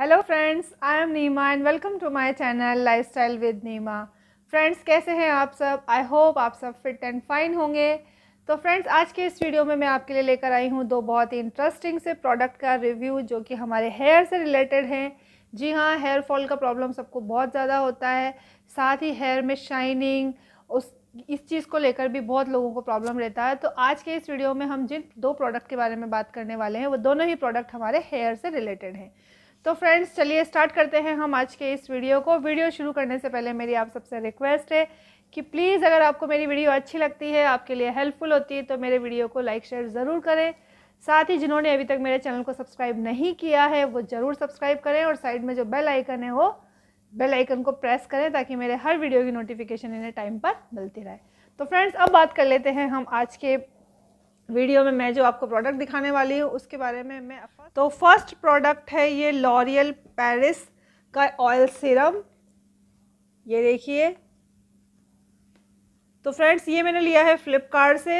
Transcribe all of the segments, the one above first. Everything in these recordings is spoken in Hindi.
hello friends I am Neema and welcome to my channel lifestyle with Neema friends कैसे हैं आप सब आई होप आप सब फिट एंड फाइन होंगे तो फ्रेंड्स आज के इस वीडियो में मैं आपके लिए लेकर आई हूँ दो बहुत ही इंटरेस्टिंग से प्रोडक्ट का रिव्यू जो कि हमारे हेयर से रिलेटेड हैं जी हाँ हेयर फॉल का प्रॉब्लम सबको बहुत ज़्यादा होता है साथ ही हेयर में शाइनिंग उस इस चीज़ को लेकर भी बहुत लोगों को प्रॉब्लम रहता है तो आज के इस वीडियो में हम जिन दो प्रोडक्ट के बारे में बात करने वाले हैं वो दोनों ही प्रोडक्ट हमारे हेयर से रिलेटेड हैं तो फ्रेंड्स चलिए स्टार्ट करते हैं हम आज के इस वीडियो को वीडियो शुरू करने से पहले मेरी आप सबसे रिक्वेस्ट है कि प्लीज़ अगर आपको मेरी वीडियो अच्छी लगती है आपके लिए हेल्पफुल होती है तो मेरे वीडियो को लाइक शेयर ज़रूर करें साथ ही जिन्होंने अभी तक मेरे चैनल को सब्सक्राइब नहीं किया है वो ज़रूर सब्सक्राइब करें और साइड में जो बेल आइकन है वो बेल आइकन को प्रेस करें ताकि मेरे हर वीडियो की नोटिफिकेशन इन्हें टाइम पर मिलती रहे तो फ्रेंड्स अब बात कर लेते हैं हम आज के वीडियो में मैं जो आपको प्रोडक्ट दिखाने वाली हूँ उसके बारे में मैं तो फर्स्ट प्रोडक्ट है ये लॉरियल पेरिस का ऑयल सीरम ये देखिए तो फ्रेंड्स ये मैंने लिया है फ्लिपकार्ट से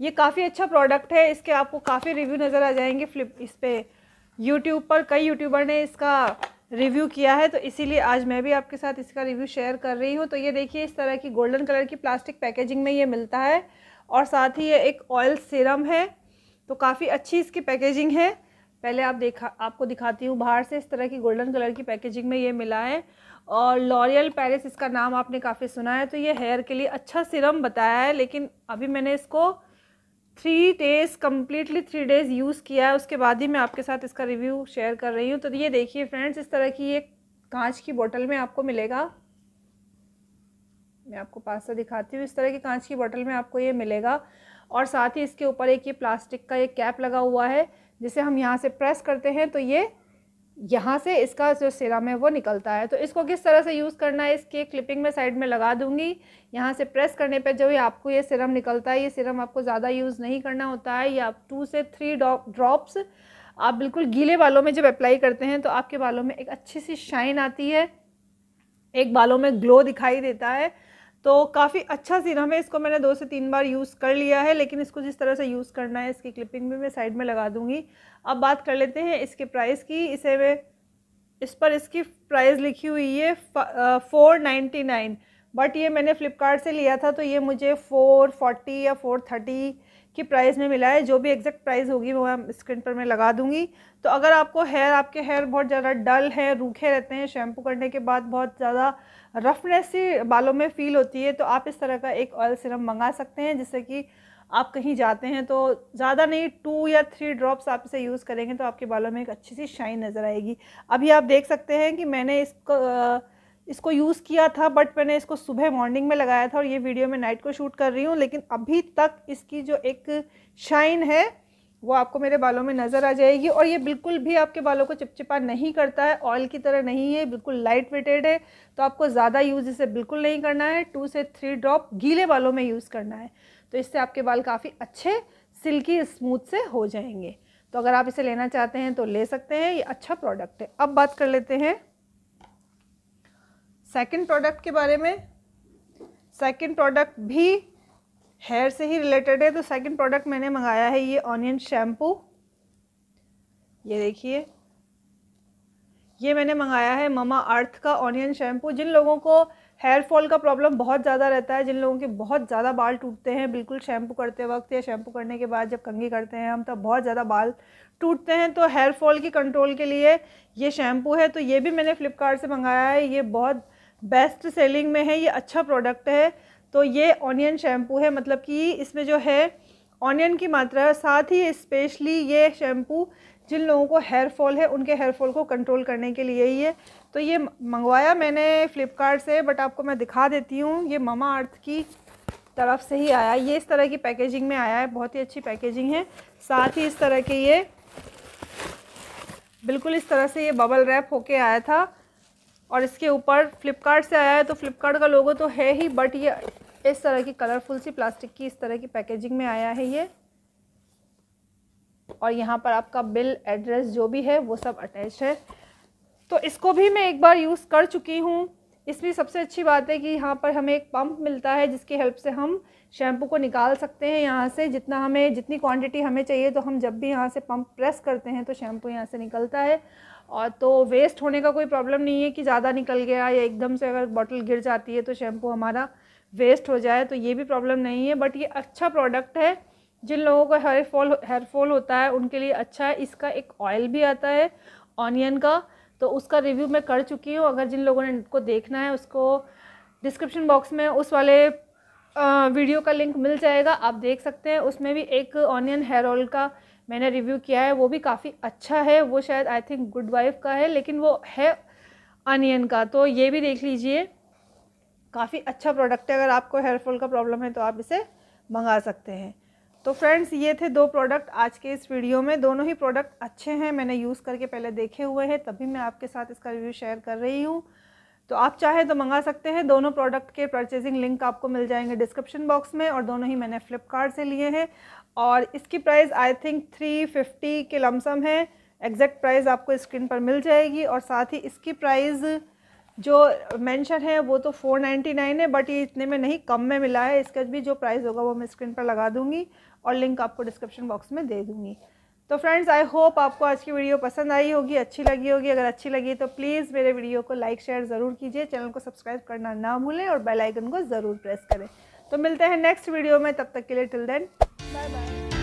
ये काफ़ी अच्छा प्रोडक्ट है इसके आपको काफ़ी रिव्यू नज़र आ जाएंगे फ्लिप इस पर यूट्यूब पर कई यूट्यूबर ने इसका रिव्यू किया है तो इसीलिए आज मैं भी आपके साथ इसका रिव्यू शेयर कर रही हूँ तो ये देखिए इस तरह की गोल्डन कलर की प्लास्टिक पैकेजिंग में ये मिलता है और साथ ही ये एक ऑयल सीरम है तो काफ़ी अच्छी इसकी पैकेजिंग है पहले आप देखा आपको दिखाती हूँ बाहर से इस तरह की गोल्डन कलर की पैकेजिंग में ये मिला है और लॉरियल पैरिस इसका नाम आपने काफ़ी सुना है तो ये हेयर के लिए अच्छा सिरम बताया है लेकिन अभी मैंने इसको three days completely three days use किया है उसके बाद ही मैं आपके साथ इसका रिव्यू शेयर कर रही हूँ तो ये देखिए फ्रेंड्स इस तरह की ये कांच की बोतल में आपको मिलेगा मैं आपको पास्ता दिखाती हूँ इस तरह की कांच की बोतल में आपको ये मिलेगा और साथ ही इसके ऊपर एक ये प्लास्टिक का एक कैप लगा हुआ है जिसे हम यहाँ से प्रेस करते हैं तो ये यहाँ से इसका जो सिरम है वो निकलता है तो इसको किस तरह से यूज़ करना है इसके क्लिपिंग में साइड में लगा दूँगी यहाँ से प्रेस करने पे जो ये आपको ये सिरम निकलता है ये सिरम आपको ज़्यादा यूज़ नहीं करना होता है ये आप टू से थ्री ड्रॉप्स आप बिल्कुल गीले बालों में जब अप्लाई करते हैं तो आपके बालों में एक अच्छी सी शाइन आती है एक बालों में ग्लो दिखाई देता है तो काफ़ी अच्छा सीरम है इसको मैंने दो से तीन बार यूज़ कर लिया है लेकिन इसको जिस तरह से यूज़ करना है इसकी क्लिपिंग भी मैं साइड में लगा दूँगी अब बात कर लेते हैं इसके प्राइस की इसे मैं इस पर इसकी प्राइस लिखी हुई है फ़ोर नाइन्टी नाइन बट ये मैंने फ़्लिपकार्ट से लिया था तो ये मुझे फ़ोर फोर्टी या फ़ोर थर्टी कि प्राइस में मिला है जो भी एग्जैक्ट प्राइस होगी वो मैं स्क्रीन पर मैं लगा दूंगी तो अगर आपको हेयर आपके हेयर बहुत ज़्यादा डल है रूखे रहते हैं शैम्पू करने के बाद बहुत ज़्यादा रफनेस सी बालों में फ़ील होती है तो आप इस तरह का एक ऑयल सिरम मंगा सकते हैं जिससे कि आप कहीं जाते हैं तो ज़्यादा नहीं टू या थ्री ड्रॉप्स आप इसे यूज़ करेंगे तो आपके बालों में एक अच्छी सी शाइन नज़र आएगी अभी आप देख सकते हैं कि मैंने इसको इसको यूज़ किया था बट मैंने इसको सुबह मॉर्निंग में लगाया था और ये वीडियो मैं नाइट को शूट कर रही हूँ लेकिन अभी तक इसकी जो एक शाइन है वो आपको मेरे बालों में नज़र आ जाएगी और ये बिल्कुल भी आपके बालों को चिपचिपा नहीं करता है ऑयल की तरह नहीं है बिल्कुल लाइट वेटेड है तो आपको ज़्यादा यूज़ इसे बिल्कुल नहीं करना है टू से थ्री ड्रॉप गीले बालों में यूज़ करना है तो इससे आपके बाल काफ़ी अच्छे सिल्की स्मूथ से हो जाएंगे तो अगर आप इसे लेना चाहते हैं तो ले सकते हैं ये अच्छा प्रोडक्ट है अब बात कर लेते हैं सेकंड प्रोडक्ट के बारे में सेकंड प्रोडक्ट भी हेयर से ही रिलेटेड है तो सेकंड प्रोडक्ट मैंने मंगाया है ये ऑनियन शैम्पू ये देखिए ये मैंने मंगाया है ममा अर्थ का ऑनियन शैम्पू जिन लोगों को हेयर फॉल का प्रॉब्लम बहुत ज़्यादा रहता है जिन लोगों के बहुत ज़्यादा बाल टूटते हैं बिल्कुल शैम्पू करते वक्त या शैम्पू करने के बाद जब कंघी करते हैं हम तब बहुत ज़्यादा बाल टूटते हैं तो हेयर फॉल की कंट्रोल के लिए ये शैम्पू है तो ये भी मैंने फ़्लिपकार्ट से मंगाया है ये बहुत बेस्ट सेलिंग में है ये अच्छा प्रोडक्ट है तो ये ऑनियन शैम्पू है मतलब कि इसमें जो है ऑनियन की मात्रा है साथ ही स्पेशली ये शैम्पू जिन लोगों को हेयर फॉल है उनके हेयर फॉल को कंट्रोल करने के लिए ही है तो ये मंगवाया मैंने फ़्लिपकार्ट से बट आपको मैं दिखा देती हूँ ये ममा अर्थ की तरफ से ही आया ये इस तरह की पैकेजिंग में आया है बहुत ही अच्छी पैकेजिंग है साथ ही इस तरह के ये बिल्कुल इस तरह से ये बबल रैप होके आया था और इसके ऊपर फ्लिपकार्ट से आया है तो फ्लिपकार्ट का लोगो तो है ही बट ये इस तरह की कलरफुल सी प्लास्टिक की इस तरह की पैकेजिंग में आया है ये और यहाँ पर आपका बिल एड्रेस जो भी है वो सब अटैच है तो इसको भी मैं एक बार यूज़ कर चुकी हूँ इसमें सबसे अच्छी बात है कि यहाँ पर हमें एक पंप मिलता है जिसकी हेल्प से हम शैम्पू को निकाल सकते हैं यहाँ से जितना हमें जितनी क्वांटिटी हमें चाहिए तो हम जब भी यहाँ से पंप प्रेस करते हैं तो शैम्पू यहाँ से निकलता है और तो वेस्ट होने का कोई प्रॉब्लम नहीं है कि ज़्यादा निकल गया या एकदम से अगर बॉटल गिर जाती है तो शैम्पू हमारा वेस्ट हो जाए तो ये भी प्रॉब्लम नहीं है बट ये अच्छा प्रोडक्ट है जिन लोगों को हेयर फॉल हेयर फॉल होता है उनके लिए अच्छा है इसका एक ऑयल भी आता है ऑनियन का तो उसका रिव्यू मैं कर चुकी हूँ अगर जिन लोगों ने को देखना है उसको डिस्क्रिप्शन बॉक्स में उस वाले वीडियो का लिंक मिल जाएगा आप देख सकते हैं उसमें भी एक ऑनियन हेयर ऑयल का मैंने रिव्यू किया है वो भी काफ़ी अच्छा है वो शायद आई थिंक गुड वाइफ का है लेकिन वो है अनियन का तो ये भी देख लीजिए काफ़ी अच्छा प्रोडक्ट है अगर आपको हेयरफॉल का प्रॉब्लम है तो आप इसे मंगा सकते हैं तो फ्रेंड्स ये थे दो प्रोडक्ट आज के इस वीडियो में दोनों ही प्रोडक्ट अच्छे हैं मैंने यूज़ करके पहले देखे हुए हैं तभी मैं आपके साथ इसका रिव्यू शेयर कर रही हूँ तो आप चाहे तो मंगा सकते हैं दोनों प्रोडक्ट के परचेजिंग लिंक आपको मिल जाएंगे डिस्क्रिप्शन बॉक्स में और दोनों ही मैंने फ़्लिपकार्ट से लिए हैं और इसकी price I think three fifty के लमसम है एग्जैक्ट प्राइस आपको स्क्रीन पर मिल जाएगी और साथ ही इसकी प्राइस जो मेंशन है वो तो फोर नाइन्टी नाइन है बट ये इतने में नहीं कम में मिला है इसका भी जो प्राइस होगा वो मैं स्क्रीन पर लगा दूंगी और लिंक आपको डिस्क्रिप्शन बॉक्स में दे दूंगी तो फ्रेंड्स आई होप आपको आज की वीडियो पसंद आई होगी अच्छी लगी होगी अगर अच्छी लगी तो प्लीज़ मेरे वीडियो को लाइक शेयर ज़रूर कीजिए चैनल को सब्सक्राइब करना ना भूलें और बेल आइकन को ज़रूर प्रेस करें तो मिलते हैं नेक्स्ट वीडियो में तब तक के लिए टिल देन बाय बाय